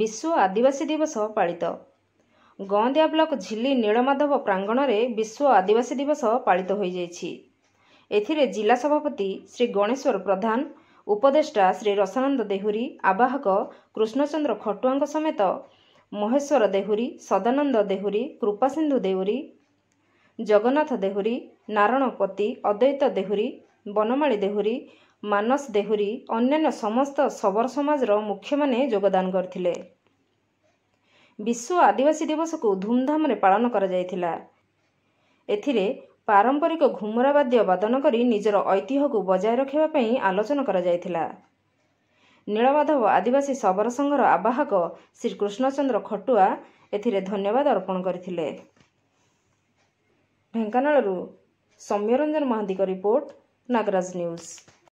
ବିଶ୍ୱ ଆଦିବାସୀ ଦିବସ ପାଳିତ ଗଅଁଦିଆ ବ୍ଲକ ଝିଲ୍ଲୀ ନୀଳମାଧବ ପ୍ରାଙ୍ଗଣରେ ବିଶ୍ୱ ଆଦିବାସୀ ଦିବସ ପାଳିତ ହୋଇଯାଇଛି ଏଥିରେ ଜିଲ୍ଲା ସଭାପତି ଶ୍ରୀ ଗଣେଶ୍ୱର ପ୍ରଧାନ ଉପଦେଷ୍ଟା ଶ୍ରୀ ରସାନନ୍ଦ ଦେହୁରୀ ଆବାହକ କୃଷ୍ଣଚନ୍ଦ୍ର ଖଟୁଆଙ୍କ ସମେତ ମହେଶ୍ୱର ଦେହୁରୀ ସଦାନନ୍ଦ ଦେହୁରୀ କୃପାସିନ୍ଧୁ ଦେହୁରୀ ଜଗନ୍ନାଥ ଦେହୁରୀ ନାରଣପତି ଅଦ୍ୱୈତ ଦେହୁରୀ ବନମାଳୀ ଦେହୁରୀ ମାନସ ଦେହୁରୀ ଅନ୍ୟାନ୍ୟ ସମସ୍ତ ସବର ସମାଜର ମୁଖ୍ୟମାନେ ଯୋଗଦାନ କରିଥିଲେ ବିଶ୍ୱ ଆଦିବାସୀ ଦିବସକୁ ଧୁମ୍ଧାମ୍ରେ ପାଳନ କରାଯାଇଥିଲା ଏଥିରେ ପାରମ୍ପରିକ ଘୁମରା ବାଦ୍ୟ ବାଦନ କରି ନିଜର ଐତିହ୍ୟକୁ ବଜାୟ ରଖିବା ପାଇଁ ଆଲୋଚନା କରାଯାଇଥିଲା ନୀଳମାଧବ ଆଦିବାସୀ ସବର ସଂଘର ଆବାହକ ଶ୍ରୀକୃଷ୍ଣଚନ୍ଦ୍ର ଖଟୁଆ ଏଥିରେ ଧନ୍ୟବାଦ ଅର୍ପଣ କରିଥିଲେ ଢେଙ୍କାନାଳରୁ ସୌମ୍ୟରଞ୍ଜନ ମହାନ୍ତିଙ୍କ ରିପୋର୍ଟ Nagras News.